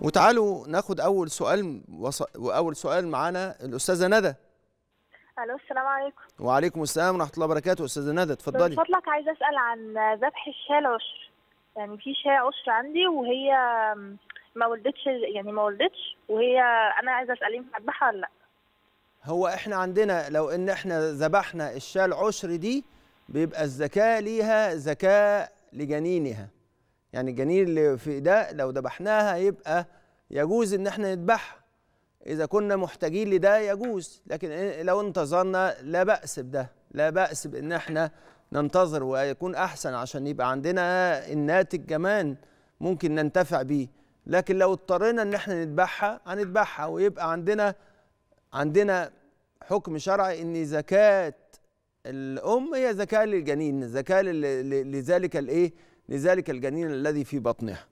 وتعالوا ناخد اول سؤال وص... واول سؤال معانا الاستاذه ندى الو السلام عليكم وعليكم السلام ورحمه الله وبركاته استاذه ندى اتفضلي من فضلك عايزه اسال عن ذبح الشاة العشر يعني في شاة عشر عندي وهي ما ولدتش يعني ما ولدتش وهي انا عايزه اسال ينفع اذبحها ولا لا هو احنا عندنا لو ان احنا ذبحنا الشاة العشر دي بيبقى الزكاه ليها زكاه لجنينها يعني الجنين اللي في ده لو ذبحناها يبقى يجوز ان احنا نذبحها اذا كنا محتاجين لده يجوز لكن لو انتظرنا لا باس بده لا باس بان احنا ننتظر ويكون احسن عشان يبقى عندنا الناتج كمان ممكن ننتفع بيه لكن لو اضطرينا ان احنا نذبحها هنذبحها ويبقى عندنا عندنا حكم شرعي ان زكاه الام هي زكاه للجنين زكاه لذلك الايه لذلك الجنين الذي في بطنها